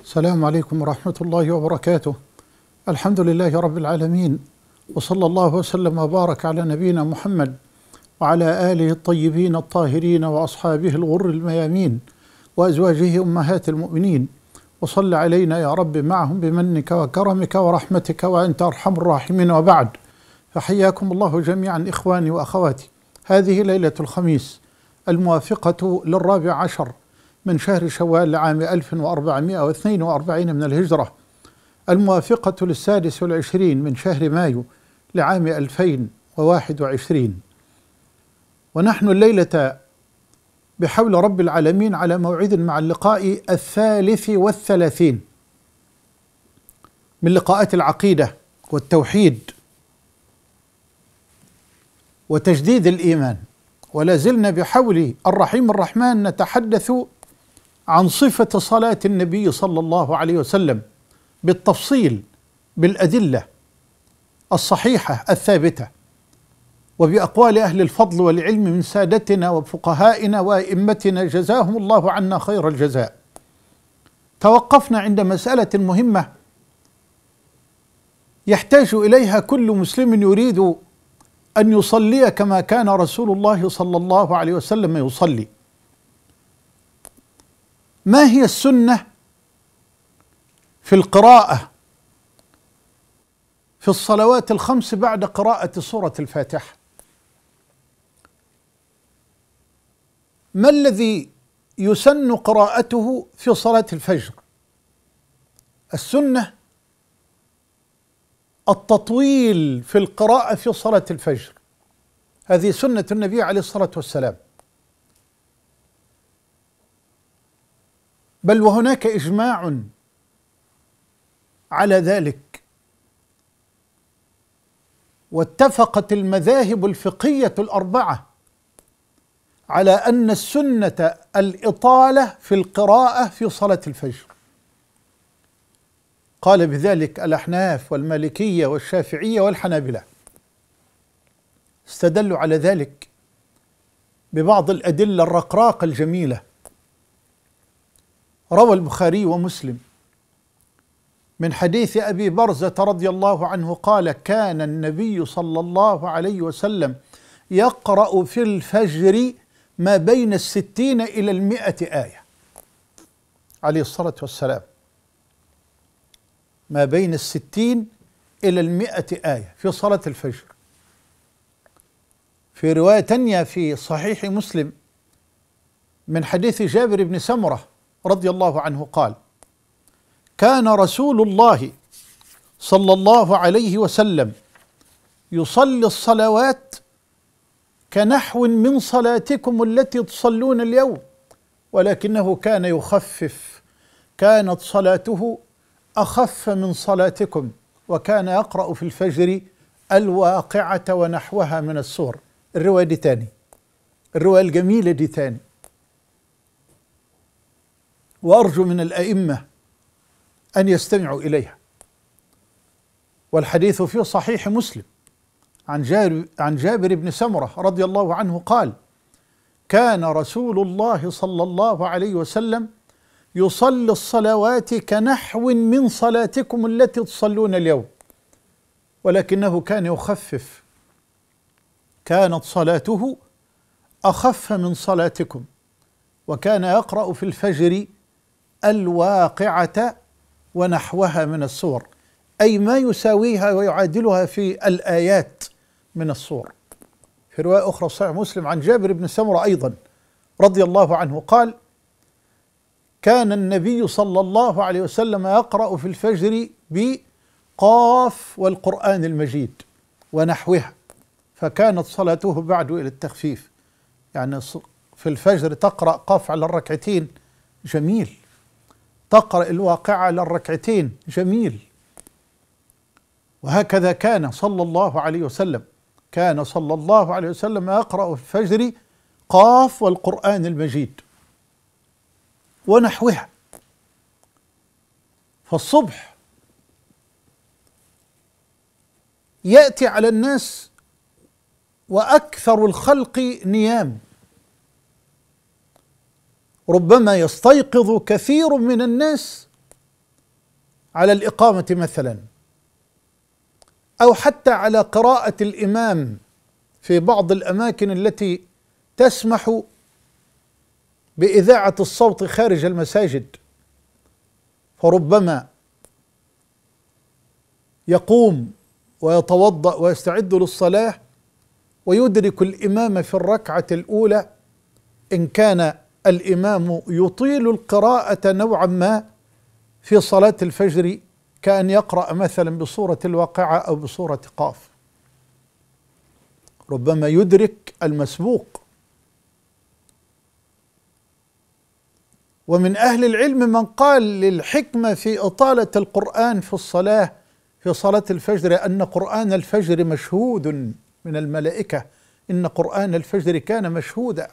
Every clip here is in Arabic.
السلام عليكم ورحمة الله وبركاته الحمد لله رب العالمين وصلى الله وسلم وبارك على نبينا محمد وعلى آله الطيبين الطاهرين وأصحابه الغر الميامين وأزواجه أمهات المؤمنين وصل علينا يا رب معهم بمنك وكرمك ورحمتك وأنت أرحم الراحمين وبعد فحياكم الله جميعا إخواني وأخواتي هذه ليلة الخميس الموافقة للرابع عشر من شهر شوال لعام 1442 من الهجرة الموافقة للسادس والعشرين من شهر مايو لعام 2021 ونحن الليلة بحول رب العالمين على موعد مع اللقاء الثالث والثلاثين من لقاءات العقيدة والتوحيد وتجديد الإيمان ولا زلنا بحول الرحيم الرحمن نتحدث عن صفة صلاة النبي صلى الله عليه وسلم بالتفصيل بالأدلة الصحيحة الثابتة وبأقوال أهل الفضل والعلم من سادتنا وفقهائنا وأئمتنا جزاهم الله عنا خير الجزاء توقفنا عند مسألة مهمة يحتاج إليها كل مسلم يريد أن يصلي كما كان رسول الله صلى الله عليه وسلم يصلي ما هي السنة في القراءة في الصلوات الخمس بعد قراءة سورة الفاتحة ما الذي يسن قراءته في صلاة الفجر السنة التطويل في القراءة في صلاة الفجر هذه سنة النبي عليه الصلاة والسلام بل وهناك اجماع على ذلك واتفقت المذاهب الفقهيه الاربعه على ان السنه الاطاله في القراءه في صلاه الفجر قال بذلك الاحناف والمالكيه والشافعيه والحنابله استدلوا على ذلك ببعض الادله الرقراقه الجميله روى البخاري ومسلم من حديث ابي برزه رضي الله عنه قال كان النبي صلى الله عليه وسلم يقرا في الفجر ما بين الستين الى المائه ايه عليه الصلاه والسلام ما بين الستين الى المائه ايه في صلاه الفجر في روايه تانيه في صحيح مسلم من حديث جابر بن سمره رضي الله عنه قال كان رسول الله صلى الله عليه وسلم يصلي الصلوات كنحو من صلاتكم التي تصلون اليوم ولكنه كان يخفف كانت صلاته اخف من صلاتكم وكان يقرا في الفجر الواقعه ونحوها من السور الروايه دي تاني الروايه الجميله دي تاني وارجو من الائمه ان يستمعوا اليها والحديث في صحيح مسلم عن جابر عن جابر بن سمره رضي الله عنه قال كان رسول الله صلى الله عليه وسلم يصلي الصلوات كنحو من صلاتكم التي تصلون اليوم ولكنه كان يخفف كانت صلاته اخف من صلاتكم وكان يقرا في الفجر الواقعة ونحوها من الصور أي ما يساويها ويعادلها في الآيات من الصور في رواية أخرى صحيح مسلم عن جابر بن سمرة أيضا رضي الله عنه قال كان النبي صلى الله عليه وسلم يقرأ في الفجر بقاف والقرآن المجيد ونحوها فكانت صلاته بعد إلى التخفيف يعني في الفجر تقرأ قاف على الركعتين جميل تقرأ الواقعة على الركعتين جميل وهكذا كان صلى الله عليه وسلم كان صلى الله عليه وسلم يقرأ في الفجر قاف والقرآن المجيد ونحوها فالصبح يأتي على الناس وأكثر الخلق نيام ربما يستيقظ كثير من الناس على الإقامة مثلا أو حتى على قراءة الإمام في بعض الأماكن التي تسمح بإذاعة الصوت خارج المساجد فربما يقوم ويتوضأ ويستعد للصلاة ويدرك الإمام في الركعة الأولى إن كان الامام يطيل القراءه نوعا ما في صلاه الفجر كان يقرا مثلا بصوره الواقعه او بصوره قاف ربما يدرك المسبوق ومن اهل العلم من قال للحكمه في اطاله القران في الصلاه في صلاه الفجر ان قران الفجر مشهود من الملائكه ان قران الفجر كان مشهودا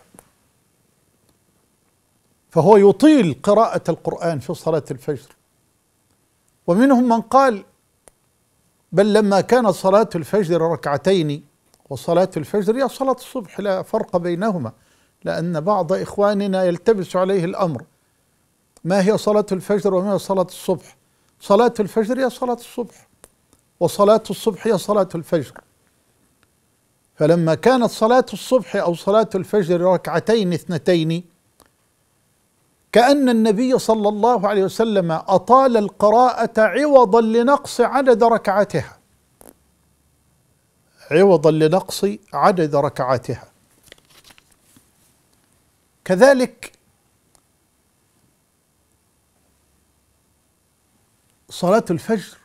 فهو يطيل قراءة القرآن في صلاة الفجر ومنهم من قال بل لما كان صلاة الفجر ركعتين وصلاة الفجر هي صلاة الصبح لا فرق بينهما لأن بعض إخواننا يلتبس عليه الأمر ما هي صلاة الفجر وما هي صلاة الصبح صلاة الفجر هي صلاة الصبح وصلاة الصبح هي صلاة الفجر فلما كانت صلاة الصبح أو صلاة الفجر ركعتين اثنتين كأن النبي صلى الله عليه وسلم أطال القراءة عوضا لنقص عدد ركعتها عوضا لنقص عدد ركعتها كذلك صلاة الفجر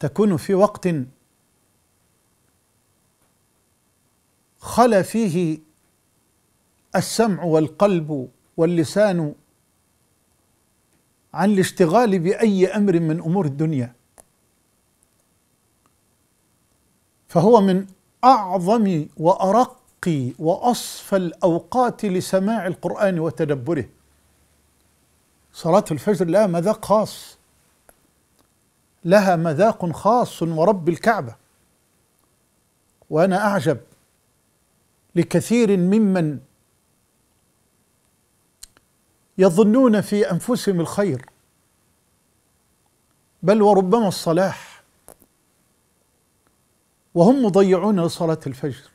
تكون في وقت خلا فيه السمع والقلب واللسان عن الاشتغال باي امر من امور الدنيا فهو من اعظم وارق واصفى الاوقات لسماع القران وتدبره صلاه الفجر لها مذاق خاص لها مذاق خاص ورب الكعبه وانا اعجب لكثير ممن يظنون في انفسهم الخير بل وربما الصلاح وهم مضيعون لصلاه الفجر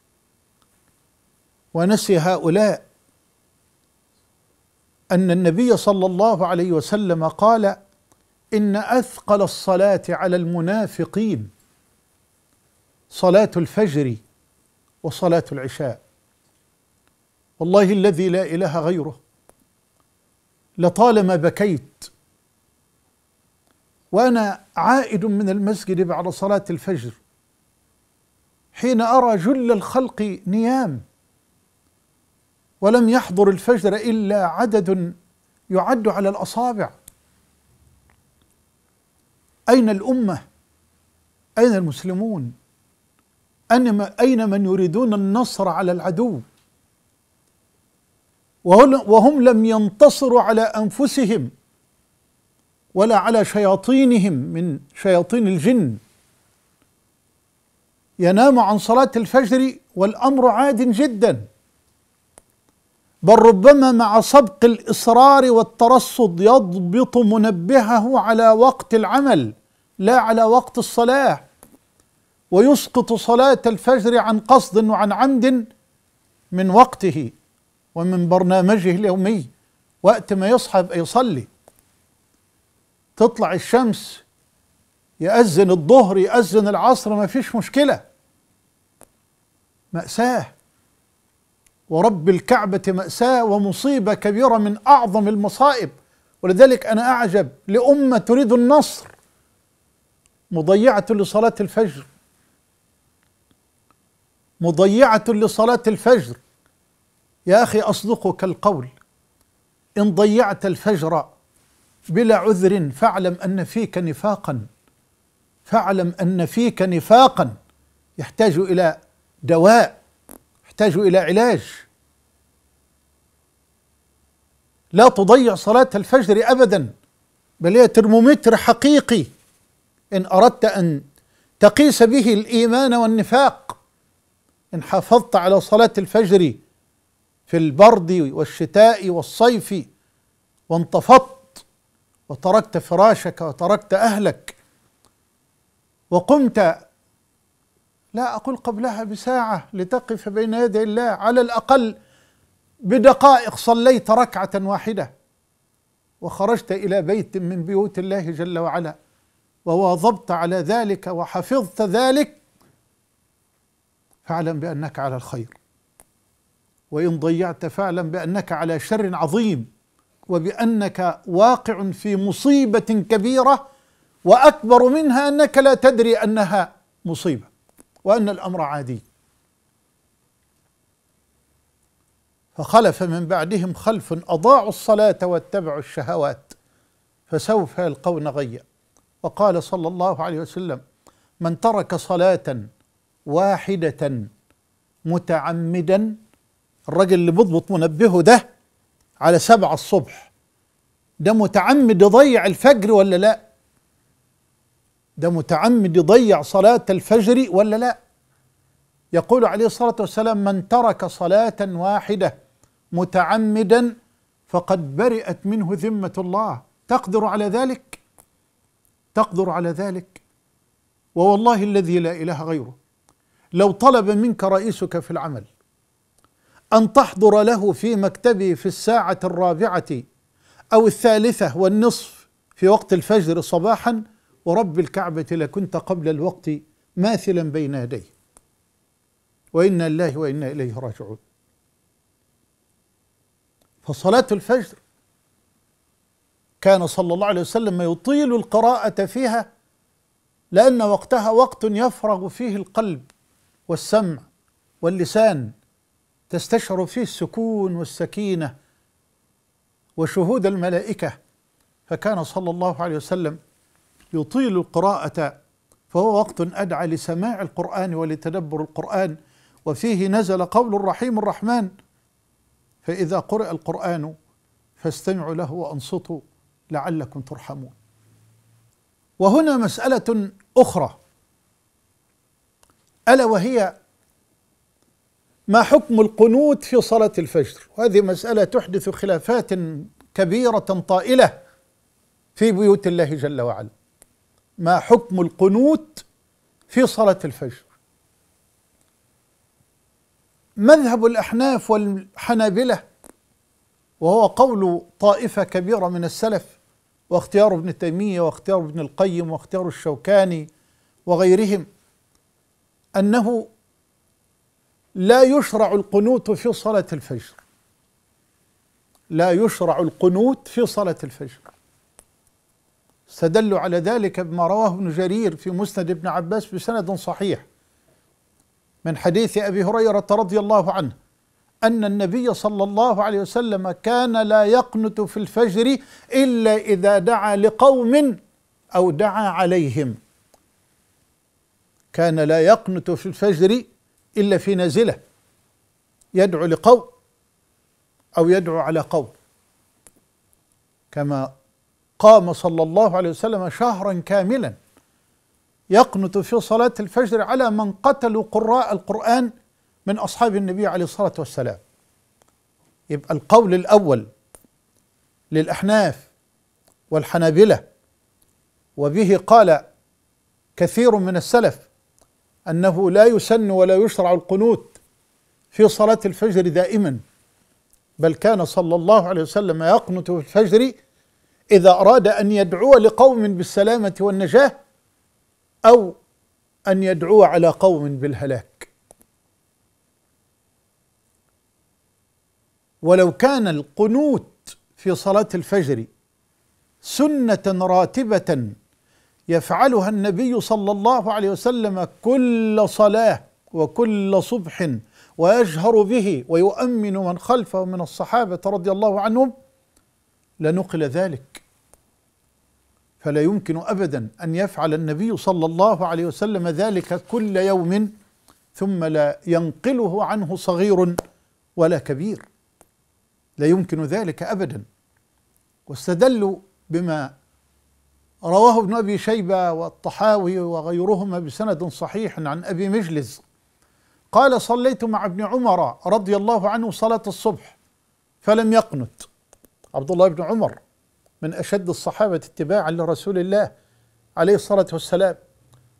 ونسي هؤلاء ان النبي صلى الله عليه وسلم قال ان اثقل الصلاه على المنافقين صلاه الفجر وصلاه العشاء والله الذي لا اله غيره لطالما بكيت وأنا عائد من المسجد بعد صلاة الفجر حين أرى جل الخلق نيام ولم يحضر الفجر إلا عدد يعد على الأصابع أين الأمة؟ أين المسلمون؟ أين من يريدون النصر على العدو؟ وهم لم ينتصروا على انفسهم ولا على شياطينهم من شياطين الجن ينام عن صلاه الفجر والامر عاد جدا بل ربما مع سبق الاصرار والترصد يضبط منبهه على وقت العمل لا على وقت الصلاه ويسقط صلاه الفجر عن قصد وعن عمد من وقته ومن برنامجه اليومي وقت ما يصحى يصلي تطلع الشمس يأذن الظهر يأذن العصر ما فيش مشكلة مأساة ورب الكعبة مأساة ومصيبة كبيرة من أعظم المصائب ولذلك أنا أعجب لأمة تريد النصر مضيعة لصلاة الفجر مضيعة لصلاة الفجر يا أخي أصدقك القول إن ضيعت الفجر بلا عذر فاعلم أن فيك نفاقا فاعلم أن فيك نفاقا يحتاج إلى دواء يحتاج إلى علاج لا تضيع صلاة الفجر أبدا بل هي ترمومتر حقيقي إن أردت أن تقيس به الإيمان والنفاق إن حافظت على صلاة الفجر في البرد والشتاء والصيف وانتفضت وتركت فراشك وتركت اهلك وقمت لا اقول قبلها بساعه لتقف بين يدي الله على الاقل بدقائق صليت ركعه واحده وخرجت الى بيت من بيوت الله جل وعلا وواظبت على ذلك وحفظت ذلك فاعلم بانك على الخير وإن ضيعت فاعلم بأنك على شر عظيم وبأنك واقع في مصيبة كبيرة وأكبر منها أنك لا تدري أنها مصيبة وأن الأمر عادي فخلف من بعدهم خلف أضاعوا الصلاة واتبعوا الشهوات فسوف يلقون غيا وقال صلى الله عليه وسلم من ترك صلاة واحدة متعمدا الراجل اللي بيضبط منبهه ده على سبعة الصبح ده متعمد يضيع الفجر ولا لا ده متعمد يضيع صلاة الفجر ولا لا يقول عليه الصلاة والسلام من ترك صلاة واحدة متعمدا فقد برئت منه ذمة الله تقدر على ذلك تقدر على ذلك ووالله الذي لا إله غيره لو طلب منك رئيسك في العمل أن تحضر له في مكتبه في الساعة الرابعة أو الثالثة والنصف في وقت الفجر صباحا ورب الكعبة لكنت قبل الوقت ماثلا بين يديه وإنا لله وإنا إليه راجعون فصلاة الفجر كان صلى الله عليه وسلم يطيل القراءة فيها لأن وقتها وقت يفرغ فيه القلب والسمع واللسان تستشعر فيه السكون والسكينه وشهود الملائكه فكان صلى الله عليه وسلم يطيل القراءه فهو وقت ادعى لسماع القران ولتدبر القران وفيه نزل قول الرحيم الرحمن فاذا قرئ القران فاستمعوا له وانصتوا لعلكم ترحمون وهنا مساله اخرى الا وهي ما حكم القنوت في صلاة الفجر وهذه مسألة تحدث خلافات كبيرة طائلة في بيوت الله جل وعلا ما حكم القنوت في صلاة الفجر مذهب الأحناف والحنابلة وهو قول طائفة كبيرة من السلف واختيار ابن تيمية واختيار ابن القيم واختيار الشوكاني وغيرهم أنه لا يشرع القنوت في صلاة الفجر لا يشرع القنوت في صلاة الفجر استدلوا على ذلك بما رواه ابن جرير في مسند ابن عباس بسند صحيح من حديث أبي هريرة رضي الله عنه أن النبي صلى الله عليه وسلم كان لا يقنت في الفجر إلا إذا دعا لقوم أو دعا عليهم كان لا يقنت في الفجر إلا في نازلة يدعو لقوم أو يدعو على قوم كما قام صلى الله عليه وسلم شهرا كاملا يقنت في صلاة الفجر على من قتلوا قراء القرآن من أصحاب النبي عليه الصلاة والسلام يبقى القول الأول للأحناف والحنابلة وبه قال كثير من السلف أنه لا يسن ولا يشرع القنوت في صلاة الفجر دائما بل كان صلى الله عليه وسلم يقنت في الفجر إذا أراد أن يدعو لقوم بالسلامة والنجاة أو أن يدعو على قوم بالهلاك ولو كان القنوت في صلاة الفجر سنة راتبة يفعلها النبي صلى الله عليه وسلم كل صلاه وكل صبح ويجهر به ويؤمن من خلفه من الصحابه رضي الله عنهم لنقل ذلك فلا يمكن ابدا ان يفعل النبي صلى الله عليه وسلم ذلك كل يوم ثم لا ينقله عنه صغير ولا كبير لا يمكن ذلك ابدا واستدلوا بما رواه ابن ابي شيبه والطحاوي وغيرهما بسند صحيح عن ابي مجلس قال صليت مع ابن عمر رضي الله عنه صلاه الصبح فلم يقنت عبد الله بن عمر من اشد الصحابه اتباعا لرسول الله عليه الصلاه والسلام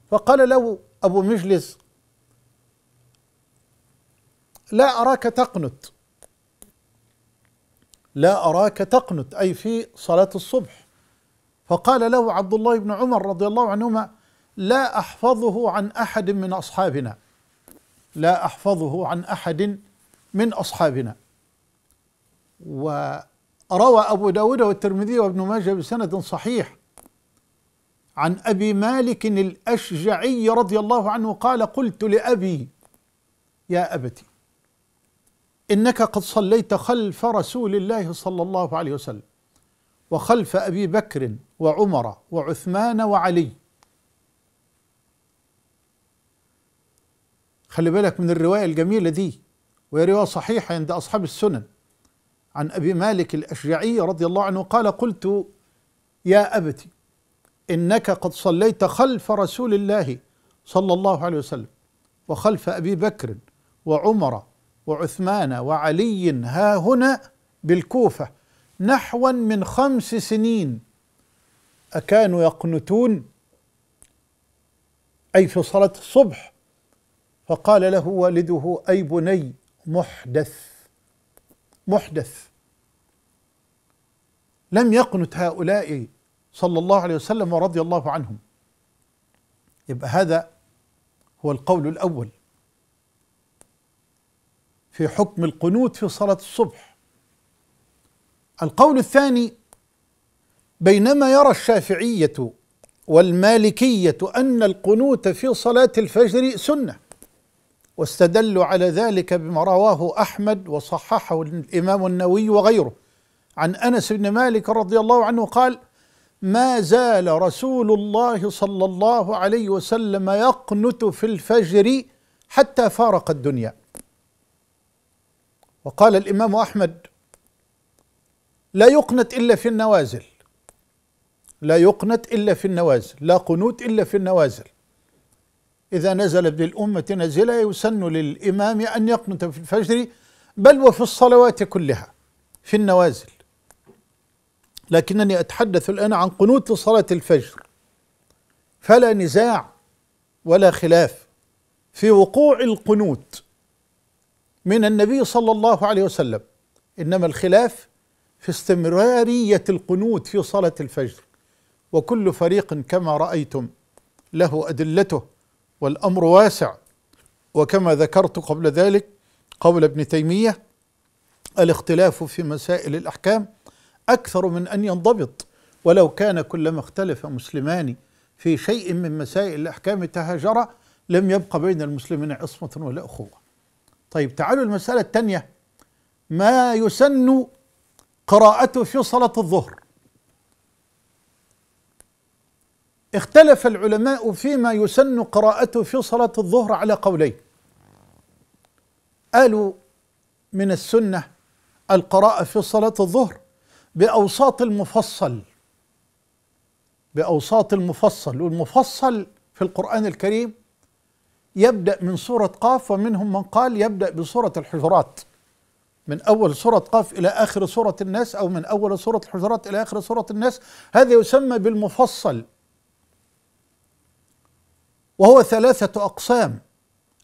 فقال له ابو مجلس لا اراك تقنت لا اراك تقنت اي في صلاه الصبح فقال له عبد الله بن عمر رضي الله عنهما لا أحفظه عن أحد من أصحابنا لا أحفظه عن أحد من أصحابنا وروى أبو داود والترمذي وابن ماجه بسند صحيح عن أبي مالك الأشجعي رضي الله عنه قال قلت لأبي يا أبتي إنك قد صليت خلف رسول الله صلى الله عليه وسلم وخلف أبي بكر وعمر وعثمان وعلي خلي بالك من الرواية الجميلة دي وهي رواية صحيحة عند أصحاب السنن عن أبي مالك الأشجعي رضي الله عنه قال قلت يا أبت إنك قد صليت خلف رسول الله صلى الله عليه وسلم وخلف أبي بكر وعمر وعثمان وعلي ها هنا بالكوفة نحوا من خمس سنين أكانوا يقنتون أي في صلاة الصبح فقال له والده أي بني محدث محدث لم يقنت هؤلاء صلى الله عليه وسلم ورضي الله عنهم يبقى هذا هو القول الأول في حكم القنوت في صلاة الصبح القول الثاني بينما يرى الشافعية والمالكية أن القنوت في صلاة الفجر سنة واستدلوا على ذلك بما رواه أحمد وصححه الإمام النووي وغيره عن أنس بن مالك رضي الله عنه قال ما زال رسول الله صلى الله عليه وسلم يقنت في الفجر حتى فارق الدنيا وقال الامام احمد لا يقنت الا في النوازل لا يقنت إلا في النوازل لا قنوت إلا في النوازل إذا نزل الأمة نزلة يسن للإمام أن يقنت في الفجر بل وفي الصلوات كلها في النوازل لكنني أتحدث الآن عن قنوت لصلاة الفجر فلا نزاع ولا خلاف في وقوع القنوت من النبي صلى الله عليه وسلم إنما الخلاف في استمرارية القنوت في صلاة الفجر وكل فريق كما رايتم له ادلته والامر واسع وكما ذكرت قبل ذلك قول ابن تيميه الاختلاف في مسائل الاحكام اكثر من ان ينضبط ولو كان كلما اختلف مسلمان في شيء من مسائل الاحكام تهاجرا لم يبقى بين المسلمين عصمه ولا اخوه. طيب تعالوا المساله الثانيه ما يسن قراءته في صلاه الظهر اختلف العلماء فيما يسن قراءته في صلاة الظهر على قولين قالوا من السنة القراءة في صلاة الظهر بأوساط المفصل بأوساط المفصل والمفصل في القرآن الكريم يبدأ من سورة قاف ومنهم من قال يبدأ بسورة الحجرات من أول سورة قاف إلى آخر سورة الناس أو من أول سورة الحجرات إلى آخر سورة الناس هذا يسمى بالمفصل وهو ثلاثة أقسام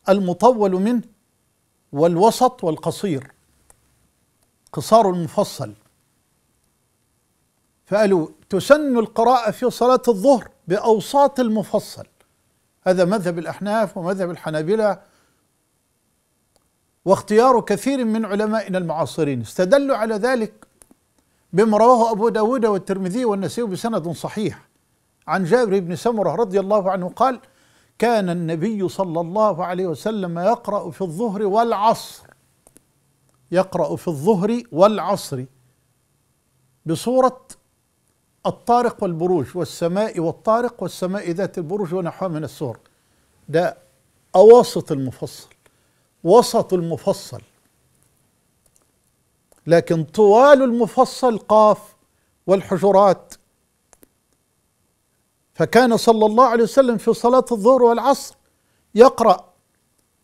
المطول منه والوسط والقصير قصار المفصل فقالوا تسن القراءة في صلاة الظهر بأوساط المفصل هذا مذهب الأحناف ومذهب الحنابلة واختيار كثير من علمائنا المعاصرين استدلوا على ذلك بما رواه أبو داود والترمذي والنسائي بسند صحيح عن جابر بن سمرة رضي الله عنه قال كان النبي صلى الله عليه وسلم يقرأ في الظهر والعصر يقرأ في الظهر والعصر بصورة الطارق والبروج والسماء والطارق والسماء ذات البروج ونحوها من السور ده أواسط المفصل وسط المفصل لكن طوال المفصل قاف والحجرات فكان صلى الله عليه وسلم في صلاة الظهر والعصر يقرأ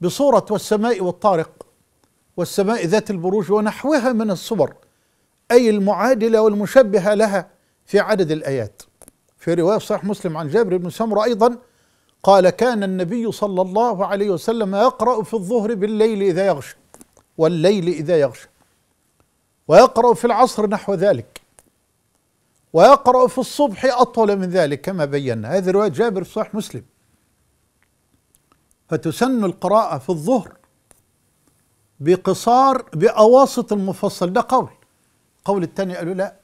بصورة والسماء والطارق والسماء ذات البروج ونحوها من الصور أي المعادلة والمشبهة لها في عدد الآيات في رواية صحيح مسلم عن جابر بن سمرة أيضا قال كان النبي صلى الله عليه وسلم يقرأ في الظهر بالليل إذا يغشى والليل إذا يغشى ويقرأ في العصر نحو ذلك ويقرأ في الصبح أطول من ذلك كما بينا هذه رواية جابر في صحيح مسلم فتسن القراءة في الظهر بقصار بأواسط المفصل ده قول قول الثاني قالوا لا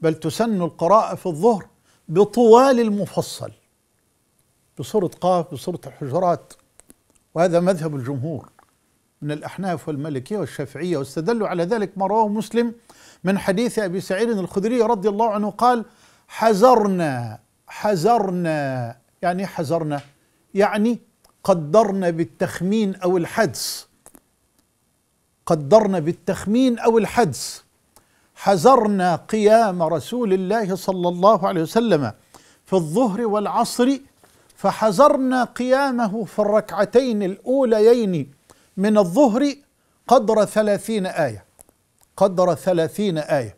بل تسن القراءة في الظهر بطوال المفصل بصورة قاف بصورة الحجرات وهذا مذهب الجمهور من الأحناف والمالكية والشافعية واستدلوا على ذلك ما رواه مسلم من حديث أبي سعيد الخدري رضي الله عنه قال حذرنا حذرنا يعني حذرنا يعني قدرنا بالتخمين أو الحدس قدرنا بالتخمين أو الحدس حذرنا قيام رسول الله صلى الله عليه وسلم في الظهر والعصر فحذرنا قيامه في الركعتين الأوليين من الظهر قدر ثلاثين آية قدر ثلاثين آية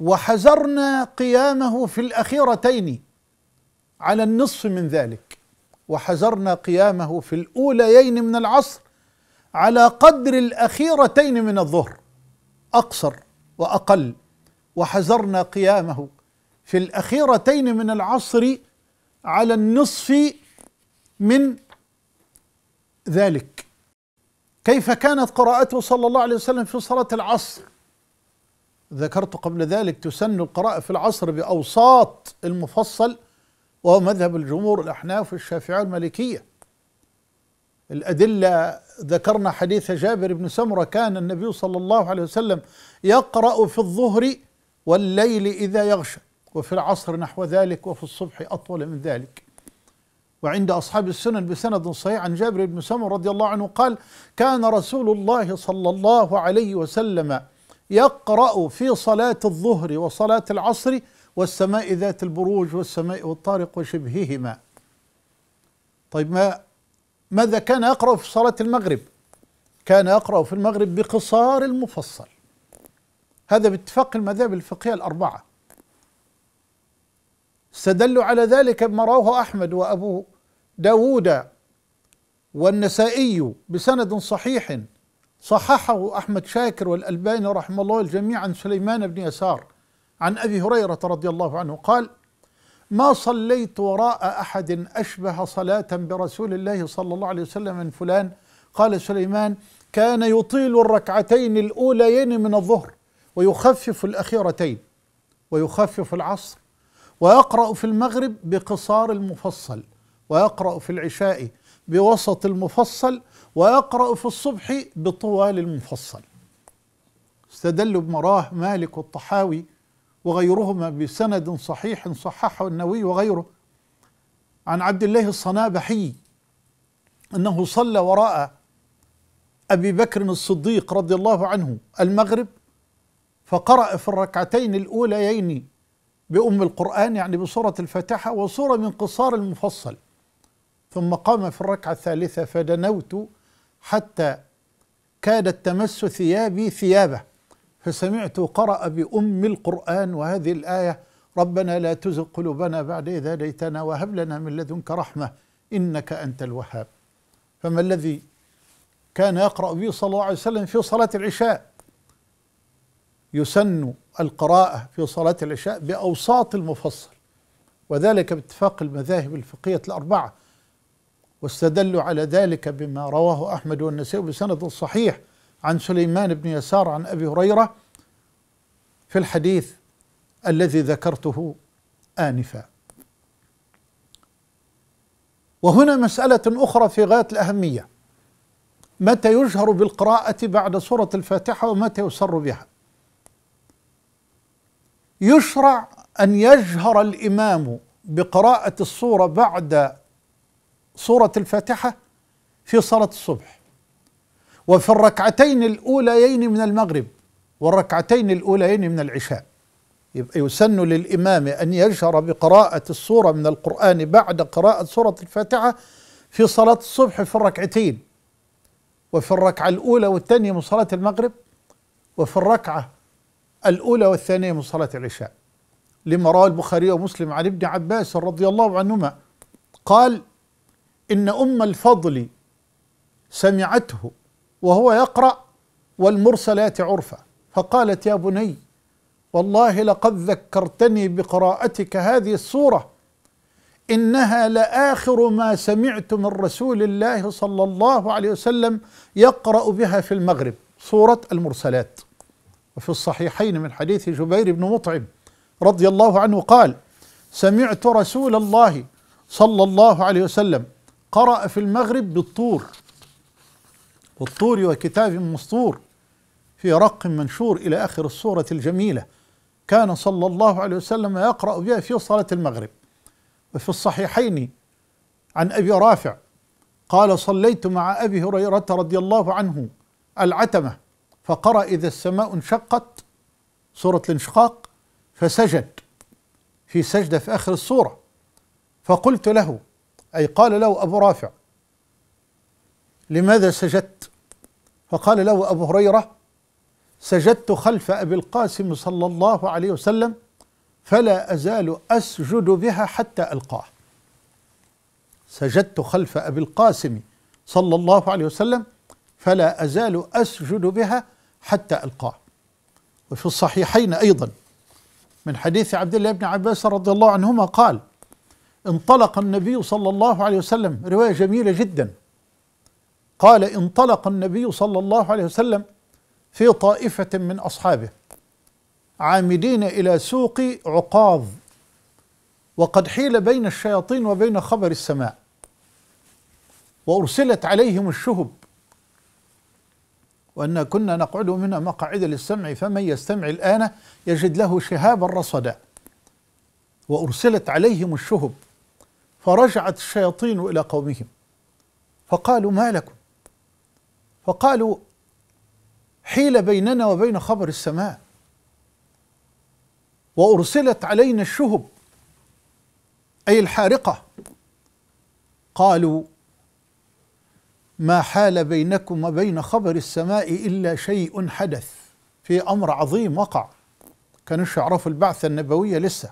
وحزرنا قيامه في الأخيرتين على النصف من ذلك وحزرنا قيامه في الأوليين من العصر على قدر الأخيرتين من الظهر أقصر وأقل وحزرنا قيامه في الأخيرتين من العصر على النصف من ذلك كيف كانت قراءته صلى الله عليه وسلم في صلاة العصر ذكرت قبل ذلك تسن القراءة في العصر بأوساط المفصل وهو مذهب الجمهور الأحناف الشافعية والمالكية الأدلة ذكرنا حديث جابر بن سمرة كان النبي صلى الله عليه وسلم يقرأ في الظهر والليل إذا يغشى وفي العصر نحو ذلك وفي الصبح أطول من ذلك وعند أصحاب السنن بسند صحيح عن جابر بن سمرة رضي الله عنه قال كان رسول الله صلى الله عليه وسلم يقرأ في صلاة الظهر وصلاة العصر والسماء ذات البروج والسماء والطارق وشبههما طيب ما ماذا كان يقرأ في صلاة المغرب كان يقرأ في المغرب بقصار المفصل هذا باتفاق المذاهب الفقهية الأربعة استدلوا على ذلك بما رواه أحمد وأبو داود والنسائي بسند صحيح صححه أحمد شاكر والألباني رحمه الله الجميع عن سليمان بن يسار عن أبي هريرة رضي الله عنه قال ما صليت وراء أحد أشبه صلاة برسول الله صلى الله عليه وسلم من فلان قال سليمان كان يطيل الركعتين الأوليين من الظهر ويخفف الأخيرتين ويخفف العصر ويقرأ في المغرب بقصار المفصل ويقرأ في العشاء بوسط المفصل ويقرأ في الصبح بطوال المفصل استدلوا بمراه مالك والطحاوي وغيرهما بسند صحيح صححه النووي وغيره عن عبد الله الصنابحي انه صلى وراء ابي بكر الصديق رضي الله عنه المغرب فقرأ في الركعتين الاوليين بأم القرآن يعني بسورة الفاتحة وسورة من قصار المفصل ثم قام في الركعة الثالثة فدنوت حتى كادت تمس ثيابي ثيابه فسمعت قرأ بأم القرآن وهذه الآية ربنا لا تزغ قلوبنا بعد إذا هديتنا وهب لنا من لدنك رحمة إنك أنت الوهاب فما الذي كان يقرأ به صلى الله عليه وسلم في صلاة العشاء يسن القراءة في صلاة العشاء بأوساط المفصل وذلك باتفاق المذاهب الفقهية الأربعة واستدلوا على ذلك بما رواه أحمد والنسائي بسند صحيح عن سليمان بن يسار عن أبي هريرة في الحديث الذي ذكرته آنفا وهنا مسألة أخرى في غاية الأهمية متى يجهر بالقراءة بعد سورة الفاتحة ومتى يسر بها يشرع أن يجهر الإمام بقراءة الصورة بعد سورة الفاتحة في صلاة الصبح وفي الركعتين الأوليين من المغرب والركعتين الأوليين من العشاء يبقى يسن للإمام أن يجهر بقراءة السورة من القرآن بعد قراءة سورة الفاتحة في صلاة الصبح في الركعتين وفي الركعة الأولى والثانية من صلاة المغرب وفي الركعة الأولى والثانية من صلاة العشاء لما روى البخاري ومسلم عن ابن عباس رضي الله عنهما قال إن أم الفضل سمعته وهو يقرأ والمرسلات عرفا فقالت يا بني والله لقد ذكرتني بقراءتك هذه السورة إنها لآخر ما سمعت من رسول الله صلى الله عليه وسلم يقرأ بها في المغرب سورة المرسلات وفي الصحيحين من حديث جبير بن مطعم رضي الله عنه قال سمعت رسول الله صلى الله عليه وسلم قرأ في المغرب بالطور والطور وكتاب مسطور في رق منشور إلى آخر الصورة الجميلة كان صلى الله عليه وسلم يقرأ بها في صلاة المغرب وفي الصحيحين عن أبي رافع قال صليت مع أبي هريرة رضي الله عنه العتمة فقرأ إذا السماء انشقت سورة الانشقاق فسجد في سجدة في آخر الصورة فقلت له أي قال له أبو رافع لماذا سجدت فقال له أبو هريرة سجدت خلف أبي القاسم صلى الله عليه وسلم فلا أزال أسجد بها حتى ألقاه سجدت خلف أبي القاسم صلى الله عليه وسلم فلا أزال أسجد بها حتى ألقاه وفي الصحيحين أيضا من حديث عبد الله بن عباس رضي الله عنهما قال انطلق النبي صلى الله عليه وسلم رواية جميلة جدا قال انطلق النبي صلى الله عليه وسلم في طائفة من أصحابه عامدين إلى سوق عقاظ وقد حيل بين الشياطين وبين خبر السماء وأرسلت عليهم الشهب وأن كنا نقعد منها مقاعد للسمع فمن يستمع الآن يجد له شهابا رصدا وأرسلت عليهم الشهب فرجعت الشياطين إلى قومهم فقالوا ما لكم فقالوا حيل بيننا وبين خبر السماء وأرسلت علينا الشهب أي الحارقة قالوا ما حال بينكم وبين خبر السماء إلا شيء حدث في أمر عظيم وقع كانوش يعرفوا البعثة النبوية لسه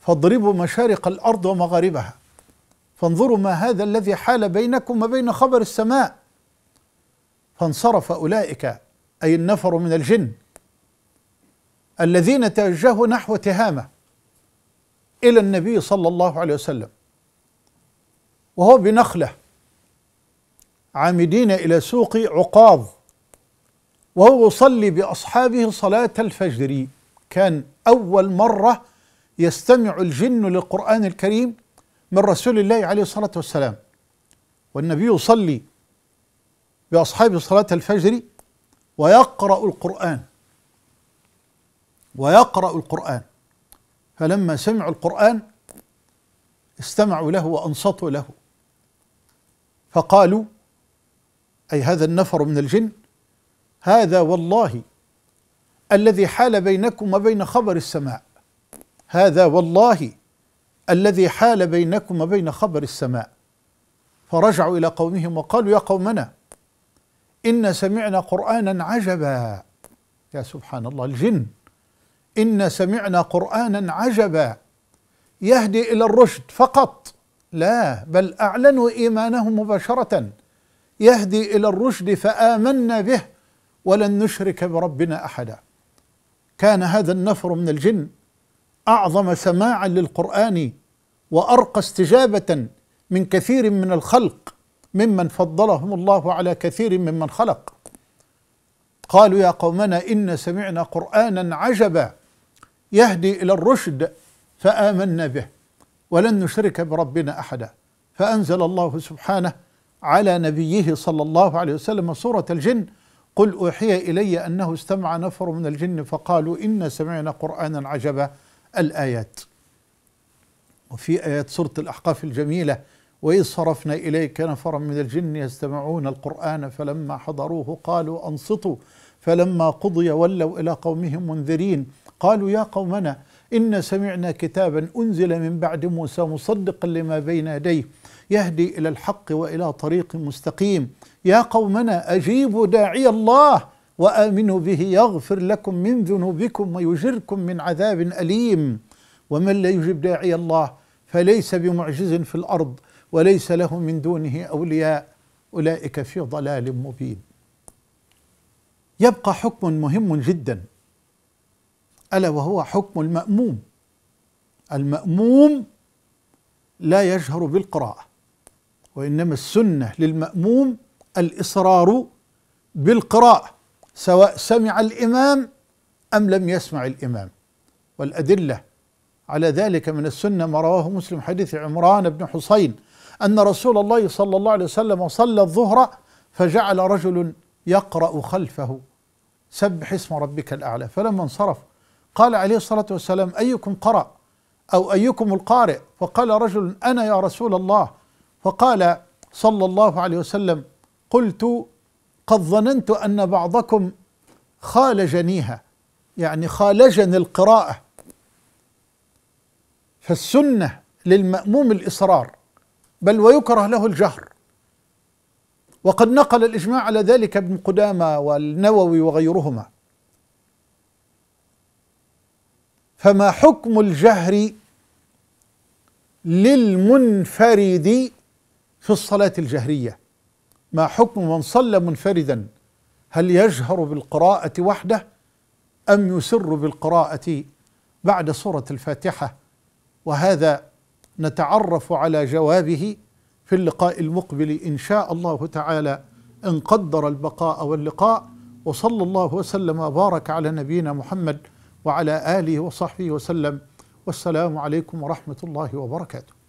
فاضربوا مشارق الارض ومغاربها فانظروا ما هذا الذي حال بينكم وبين خبر السماء فانصرف اولئك اي النفر من الجن الذين توجهوا نحو تهامه الى النبي صلى الله عليه وسلم وهو بنخله عامدين الى سوق عقاظ وهو يصلي باصحابه صلاه الفجر كان اول مره يستمع الجن للقرآن الكريم من رسول الله عليه الصلاة والسلام والنبي يصلي بأصحابه صلاة الفجر ويقرأ القرآن ويقرأ القرآن فلما سمعوا القرآن استمعوا له وأنصتوا له فقالوا أي هذا النفر من الجن هذا والله الذي حال بينكم وبين خبر السماء هذا والله الذي حال بينكم وبين خبر السماء فرجعوا إلى قومهم وقالوا يا قومنا إن سمعنا قرآنا عجبا يا سبحان الله الجن إن سمعنا قرآنا عجبا يهدي إلى الرشد فقط لا بل أعلنوا إيمانهم مباشرة يهدي إلى الرشد فآمنا به ولن نشرك بربنا أحدا كان هذا النفر من الجن اعظم سماعا للقران وارقى استجابه من كثير من الخلق ممن فضلهم الله على كثير ممن خلق قالوا يا قومنا انا سمعنا قرانا عجبا يهدي الى الرشد فامنا به ولن نشرك بربنا احدا فانزل الله سبحانه على نبيه صلى الله عليه وسلم سوره الجن قل اوحي الي انه استمع نفر من الجن فقالوا انا سمعنا قرانا عجبا الآيات وفي آيات سورة الأحقاف الجميلة وإذ صرفنا إليك نفرا من الجن يستمعون القرآن فلما حضروه قالوا أنصتوا فلما قضي ولوا إلى قومهم منذرين قالوا يا قومنا إن سمعنا كتابا أنزل من بعد موسى مصدقا لما بين يديه يهدي إلى الحق وإلى طريق مستقيم يا قومنا أجيبوا داعي الله وامنوا به يغفر لكم من ذنوبكم ويجركم من عذاب اليم ومن لا يجب داعي الله فليس بمعجز في الارض وليس له من دونه اولياء اولئك في ضلال مبين يبقى حكم مهم جدا الا وهو حكم الماموم الماموم لا يجهر بالقراءه وانما السنه للماموم الاصرار بالقراءه سواء سمع الإمام أم لم يسمع الإمام والأدلة على ذلك من السنة ما رواه مسلم حديث عمران بن حسين أن رسول الله صلى الله عليه وسلم صلى الظهر فجعل رجل يقرأ خلفه سبح اسم ربك الأعلى فلما انصرف قال عليه الصلاة والسلام أيكم قرأ أو أيكم القارئ فقال رجل أنا يا رسول الله فقال صلى الله عليه وسلم قلت قد ظننت أن بعضكم خالجنيها يعني خالجني القراءة فالسنة للمأموم الإصرار بل ويكره له الجهر وقد نقل الإجماع على ذلك ابن قدامة والنووي وغيرهما فما حكم الجهر للمنفرد في الصلاة الجهرية ما حكم من صلى منفردا هل يجهر بالقراءة وحده أم يسر بالقراءة بعد سورة الفاتحة وهذا نتعرف على جوابه في اللقاء المقبل إن شاء الله تعالى إن قدر البقاء واللقاء وصلى الله وسلم وبارك على نبينا محمد وعلى آله وصحبه وسلم والسلام عليكم ورحمة الله وبركاته